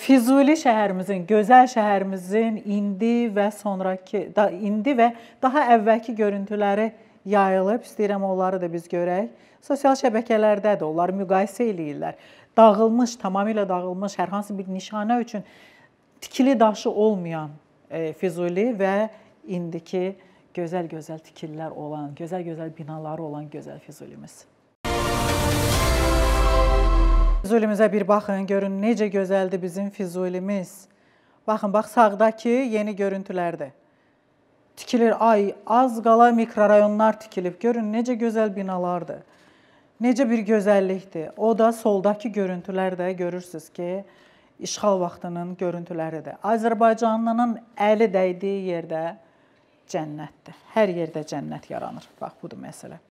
Füzuli şəhərimizin, gözəl şəhərimizin indi və sonrakı, da, indi və daha əvvəlki görüntüləri yayılıb, istəyirəm onları da biz görək. Sosial şəbəkələrdə də onları müqayisə eləyirlər. Dağılmış, tamamilə dağılmış hər hansı bir nişanə üçün tikili daşı olmayan e, Füzuli və indiki gözəl-gözəl tikillər olan, gözəl-gözəl binaları olan gözəl Füzulimiz. Füzulimizə bir baxın, görün necə gözəldir bizim Füzulimiz. Baxın, bax sağdakı yeni görüntülərdir. Tikilir ay, az qala mikrorayonlar tikilib. Görün necə gözəl binalardır. Necə bir gözəllikdir. O da soldakı görüntülər də görürsüz ki, işğal vaxtının görüntüləridir. Azərbaycanlının əli dəydiyi yerdə cənnətdir. Hər yerdə cənnət yaranır. Bax budur məsələ.